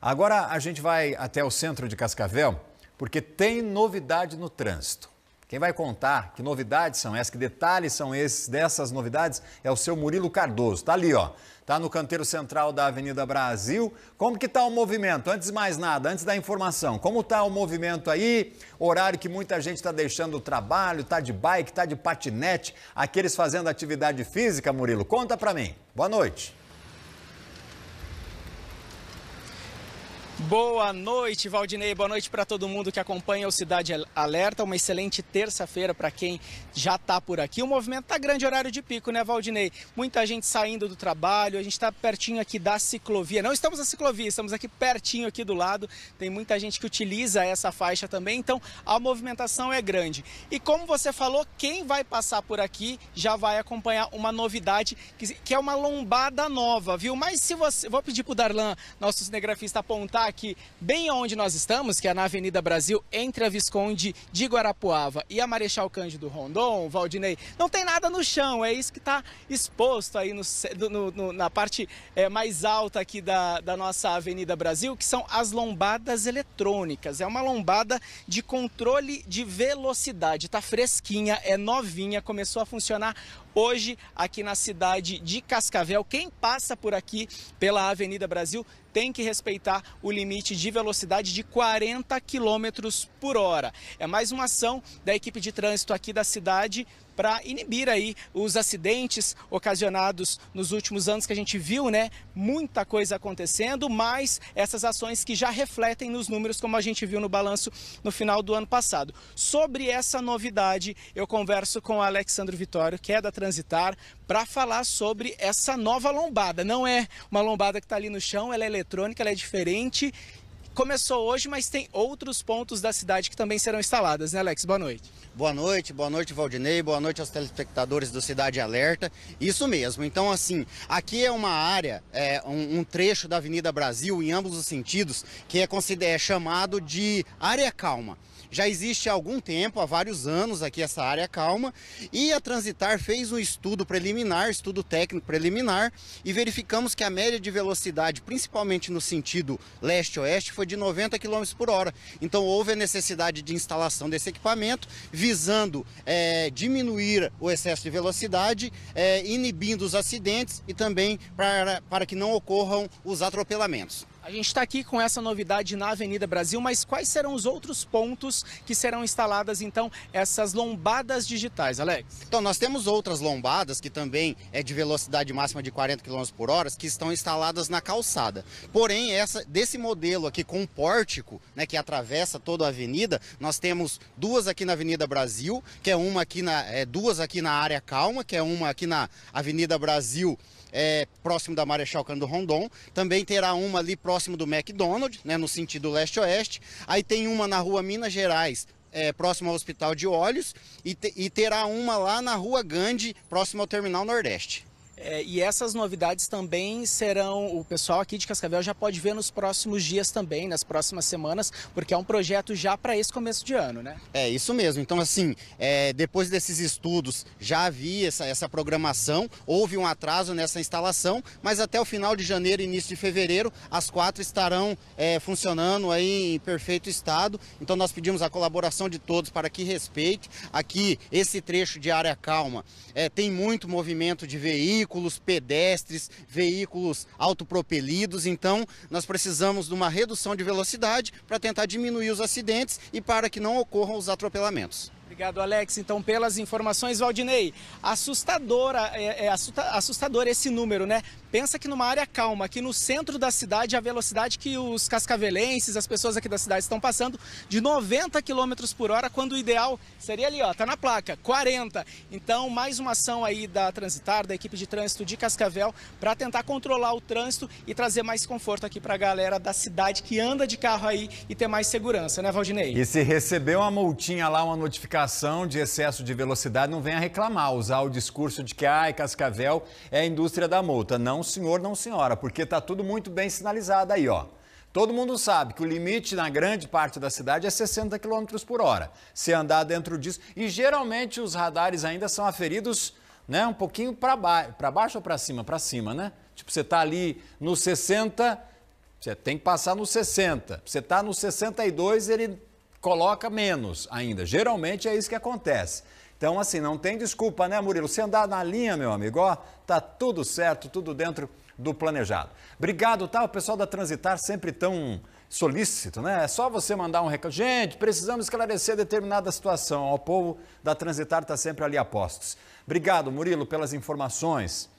Agora a gente vai até o centro de Cascavel, porque tem novidade no trânsito. Quem vai contar que novidades são essas, que detalhes são esses dessas novidades é o seu Murilo Cardoso. Tá ali, ó. Tá no canteiro central da Avenida Brasil. Como que está o movimento? Antes de mais nada, antes da informação, como está o movimento aí? Horário que muita gente está deixando o trabalho, está de bike, está de patinete, aqueles fazendo atividade física, Murilo, conta para mim. Boa noite. Boa noite, Valdinei. Boa noite para todo mundo que acompanha o Cidade Alerta. Uma excelente terça-feira para quem já está por aqui. O movimento está grande horário de pico, né, Valdinei? Muita gente saindo do trabalho. A gente está pertinho aqui da ciclovia. Não estamos na ciclovia, estamos aqui pertinho aqui do lado. Tem muita gente que utiliza essa faixa também, então a movimentação é grande. E como você falou, quem vai passar por aqui já vai acompanhar uma novidade que, que é uma lombada nova, viu? Mas se você, vou pedir para o Darlan, nosso cinegrafista, apontar aqui bem onde nós estamos, que é na Avenida Brasil, entre a Visconde de Guarapuava e a Marechal Cândido Rondon, Valdinei, não tem nada no chão, é isso que está exposto aí no, no, no, na parte é, mais alta aqui da, da nossa Avenida Brasil, que são as lombadas eletrônicas. É uma lombada de controle de velocidade, está fresquinha, é novinha, começou a funcionar Hoje, aqui na cidade de Cascavel, quem passa por aqui pela Avenida Brasil tem que respeitar o limite de velocidade de 40 km por hora. É mais uma ação da equipe de trânsito aqui da cidade para inibir aí os acidentes ocasionados nos últimos anos que a gente viu, né? Muita coisa acontecendo, mas essas ações que já refletem nos números como a gente viu no balanço no final do ano passado. Sobre essa novidade, eu converso com o Alexandre Vitório, que é da Transitar, para falar sobre essa nova lombada. Não é uma lombada que está ali no chão, ela é eletrônica, ela é diferente começou hoje, mas tem outros pontos da cidade que também serão instaladas, né, Alex? Boa noite. Boa noite, boa noite, Valdinei, boa noite aos telespectadores do Cidade Alerta. Isso mesmo. Então, assim, aqui é uma área, é, um, um, trecho da Avenida Brasil, em ambos os sentidos, que é, é chamado de área calma já existe há algum tempo, há vários anos aqui essa área calma, e a Transitar fez um estudo preliminar, estudo técnico preliminar, e verificamos que a média de velocidade, principalmente no sentido leste-oeste, foi de 90 km por hora. Então houve a necessidade de instalação desse equipamento, visando é, diminuir o excesso de velocidade, é, inibindo os acidentes e também para, para que não ocorram os atropelamentos. A gente está aqui com essa novidade na Avenida Brasil, mas quais serão os outros pontos que serão instaladas então essas lombadas digitais, Alex? Então, nós temos outras lombadas que também é de velocidade máxima de 40 km por hora que estão instaladas na calçada. Porém, essa, desse modelo aqui com pórtico, né, que atravessa toda a avenida, nós temos duas aqui na Avenida Brasil, que é uma aqui na. É, duas aqui na área calma, que é uma aqui na Avenida Brasil é, próximo da Marechal Cândido Rondon. Também terá uma ali próximo do McDonald's, né, no sentido leste-oeste. Aí tem uma na rua Minas Gerais, é, próximo ao Hospital de Olhos. E, te, e terá uma lá na rua Gandhi, próximo ao Terminal Nordeste. É, e essas novidades também serão, o pessoal aqui de Cascavel já pode ver nos próximos dias também, nas próximas semanas, porque é um projeto já para esse começo de ano, né? É, isso mesmo. Então, assim, é, depois desses estudos, já havia essa, essa programação, houve um atraso nessa instalação, mas até o final de janeiro, início de fevereiro, as quatro estarão é, funcionando aí em perfeito estado. Então, nós pedimos a colaboração de todos para que respeite. Aqui, esse trecho de área calma, é, tem muito movimento de veículos, veículos pedestres, veículos autopropelidos. Então, nós precisamos de uma redução de velocidade para tentar diminuir os acidentes e para que não ocorram os atropelamentos. Obrigado, Alex. Então, pelas informações, Valdinei, assustadora, é, é assusta, assustador esse número, né? Pensa que numa área calma, aqui no centro da cidade, a velocidade que os cascavelenses, as pessoas aqui da cidade estão passando, de 90 km por hora, quando o ideal seria ali, ó, tá na placa, 40. Então, mais uma ação aí da Transitar, da equipe de trânsito de Cascavel, para tentar controlar o trânsito e trazer mais conforto aqui para a galera da cidade que anda de carro aí e ter mais segurança, né, Valdinei? E se receber uma multinha lá, uma notificação de excesso de velocidade não venha reclamar, usar o discurso de que ah, Cascavel é a indústria da multa. Não, senhor, não, senhora, porque está tudo muito bem sinalizado aí, ó. Todo mundo sabe que o limite na grande parte da cidade é 60 km por hora. Se andar dentro disso. E geralmente os radares ainda são aferidos né, um pouquinho para para baixo ou para cima? Para cima, né? Tipo, você está ali no 60, você tem que passar no 60. Você está no 62, ele coloca menos ainda. Geralmente é isso que acontece. Então, assim, não tem desculpa, né, Murilo? Você andar na linha, meu amigo, ó, tá tudo certo, tudo dentro do planejado. Obrigado, tá? O pessoal da Transitar sempre tão solícito, né? É só você mandar um recado. Gente, precisamos esclarecer determinada situação. O povo da Transitar está sempre ali a postos. Obrigado, Murilo, pelas informações.